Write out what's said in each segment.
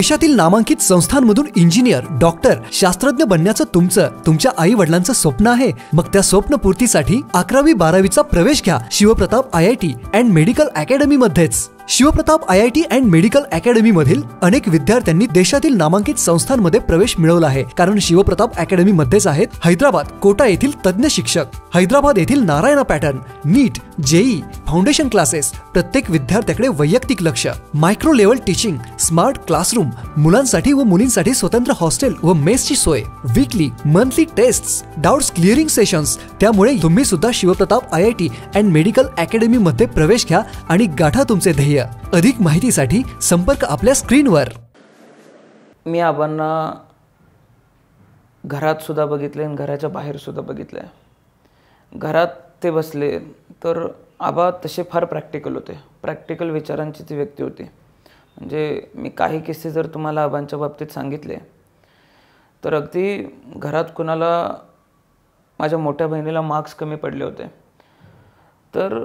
देशातील नामांकित संस्थांमधून इंजिनियर डॉक्टर शास्त्रज्ञ बनण्याचं तुमचं तुमच्या आई वडिलांचं स्वप्न आहे मग त्या स्वप्नपूर्तीसाठी अकरावी बारावीचा प्रवेश घ्या Shivpratap I I T and medical academy मध्येच Shivpratap I I T and medical academy मधील अनेक विद्यार्थ्यांनी देशातील नामांकित संस्थांमध्ये प्रवेश मिळवला आहे कारण शिवप्रताप अकॅडमी मध्येच आहेत हैदराबाद कोटा येथील तज्ञ शिक्षक हैदराबाद येथील Narayana pattern NEET JEE foundation classes प्रत्येक विद्यार्थ्याकडे वैयक्तिक लक्ष micro level teaching smart classroom मुलांसाठी व मुलींसाठी स्वतंत्र हॉस्टेल व मेसची सोय weekly monthly test doubts clearing sessions त्यामुळे तुम्ही सुद्धा Shivpratap I I T and medical academy मध्ये प्रवेश घ्या आणि गाठा तुमचे ध्येय अधिक माहितीसाठी संपर्क आपल्या स्क्रीनवर मी आबांना घरात सुद्धा बघितले आणि घराच्या बाहेर सुद्धा बघितले घरात ते बसले तर आबा तसे फार प्रॅक्टिकल होते प्रॅक्टिकल विचारांची ती व्यक्ती होती म्हणजे मी काही किस्से जर तुम्हाला आबांच्या बाबतीत सांगितले तर अगदी घरात कुणाला माझ्या मोठ्या बहिणीला मार्क्स कमी पडले होते तर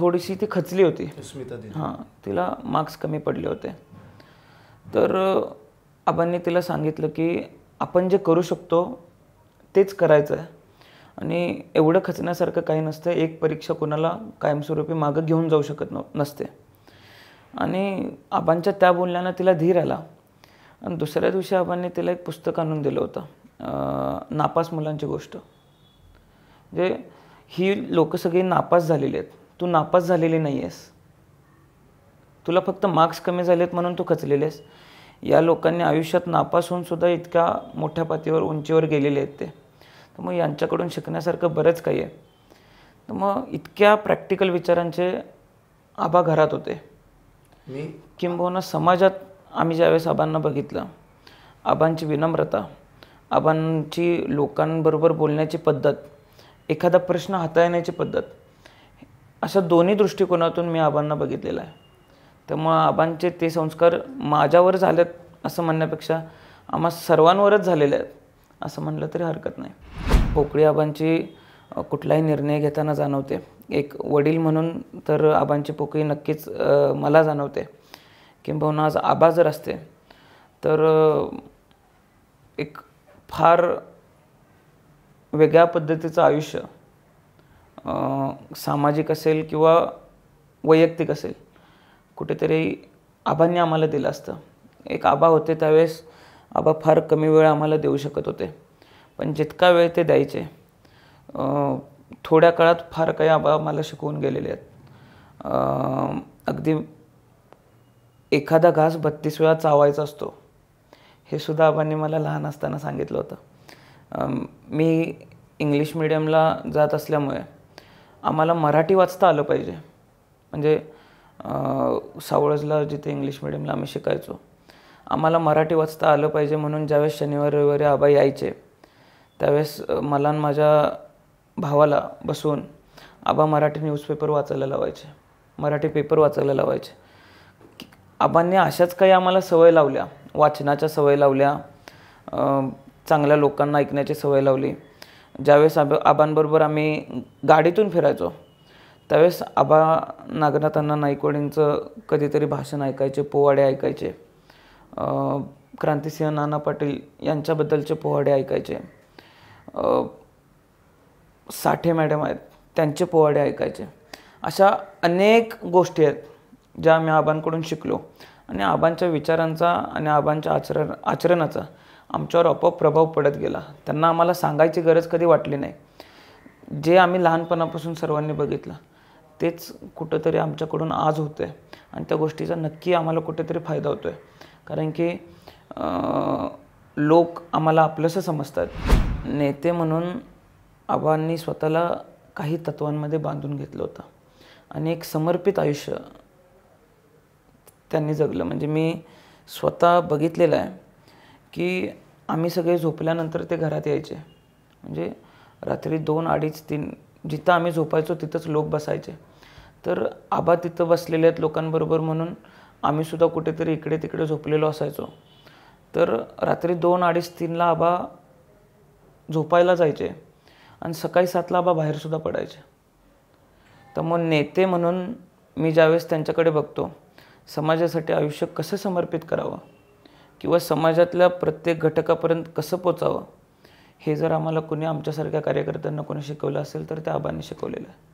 थोडीशी ती खचली होती हां तिला मार्क्स कमी पडले होते तर आबांनी तिला सांगितलं की आपण जे करू शकतो तेच करायचं आहे आणि एवढं खचण्यासारखं काही नसतं एक परीक्षा कोणाला कायमस्वरूपी मागं घेऊन जाऊ शकत न नसते आणि आबांच्या त्या बोलण्यानं तिला धीर आला आणि दुसऱ्या दिवशी आबांनी तिला एक पुस्तक आणून दिलं होतं नापास मुलांची गोष्ट जे ही लोक सगळी नापास झालेली आहेत तू नापास झालेली नाही आहेस तुला फक्त मार्क्स कमी झालेत म्हणून तू खचलेलेस आहेस या लोकांनी आयुष्यात नापास होऊन सुद्धा इतक्या मोठ्या पातळीवर उंचीवर गेलेले आहेत ते तर मग यांच्याकडून शिकण्यासारखं बरंच काही आहे तर मग इतक्या प्रॅक्टिकल विचारांचे आबा घरात होते किंबहुना समाजात आम्ही ज्यावेळेस आबांना बघितलं आबांची विनम्रता आबांची लोकांबरोबर बोलण्याची पद्धत एखादा प्रश्न हाताळण्याची पद्धत अशा दोन्ही दृष्टिकोनातून मी आबांना बघितलेलं आहे त्यामुळं आबांचे ते संस्कार माझ्यावर झालेत असं म्हणण्यापेक्षा आम्हा सर्वांवरच झालेले आहेत असं म्हणलं तरी हरकत नाही पोकळी आबांची कुठलाही निर्णय घेताना जाणवते एक वडील म्हणून तर आबांची पोकळी नक्कीच मला जाणवते किंबहुना आज आबा जर असते तर एक फार वेगळ्या पद्धतीचं आयुष्य सामाजिक असेल किंवा वैयक्तिक असेल कुठेतरी आबांनी आम्हाला दिलं असतं एक आबा होते त्यावेळेस आबा फार कमी वेळ आम्हाला देऊ शकत होते पण जितका वेळ ते द्यायचे थोड्या काळात फार काही आबा आम्हाला शिकवून गेलेले आहेत अगदी एखादा घास बत्तीस वेळा चावायचा असतो हे सुद्धा आबांनी मला लहान असताना सांगितलं होतं मी इंग्लिश मिडियमला जात असल्यामुळे आम्हाला मराठी वाचता आलं पाहिजे म्हणजे सावळजला जिथे इंग्लिश मिडियमला आम्ही शिकायचो आम्हाला मराठी वाचता आलं पाहिजे म्हणून ज्यावेळेस शनिवार रविवारी आबा यायचे त्यावेळेस मला माझ्या भावाला बसून आबा मराठी न्यूजपेपर वाचायला लावायचे मराठी पेपर वाचायला लावायचे आबांनी अशाच काही आम्हाला सवय लावल्या वाचनाच्या सवय लावल्या चांगल्या लोकांना ऐकण्याची सवय लावली ज्यावेळेस आब आबांबरोबर आम्ही गाडीतून फिरायचो त्यावेळेस आबा नागनाथांना नाईकवाडींचं कधीतरी भाषण ऐकायचे पोवाडे ऐकायचे क्रांतिसिंह नाना पाटील यांच्याबद्दलचे पोवाडे ऐकायचे साठे मॅडम आहेत त्यांचे पोवाडे ऐकायचे अशा अनेक गोष्टी आहेत ज्या आम्ही आबांकडून शिकलो आणि आबांच्या विचारांचा आणि आबांच्या आचरण आचरणाचा आमच्यावर आपोआप प्रभाव पडत गेला त्यांना आम्हाला सांगायची गरज कधी वाटली नाही जे आम्ही लहानपणापासून सर्वांनी बघितलं तेच कुठंतरी आमच्याकडून आज होतं आहे आणि त्या गोष्टीचा नक्की आम्हाला कुठेतरी फायदा होतो आहे कारण की लोक आम्हाला आपलंसं समजतात नेते म्हणून आबांनी स्वतःला काही तत्वांमध्ये बांधून घेतलं होतं आणि एक समर्पित आयुष्य त्यांनी जगलं म्हणजे मी स्वतः बघितलेलं आहे की आम्ही सगळे झोपल्यानंतर ते घरात यायचे म्हणजे रात्री दोन अडीच तीन जिथं आम्ही झोपायचो तिथंच लोक बसायचे तर आबा तिथं बसलेले आहेत लोकांबरोबर म्हणून आम्हीसुद्धा कुठेतरी इकडे तिकडे झोपलेलो असायचो तर रात्री दोन अडीच तीनला आबा झोपायला जायचे आणि सकाळी सातला आबा बाहेरसुद्धा पडायचे तर मग नेते म्हणून मी ज्यावेळेस त्यांच्याकडे बघतो समाजासाठी आयुष्य कसं समर्पित करावं किंवा समाजातल्या प्रत्येक घटकापर्यंत कसं पोचावं हे जर आम्हाला कुणी आमच्यासारख्या कार्यकर्त्यांना कोणी शिकवलं असेल तर त्या आबांनी शिकवलेलं आहे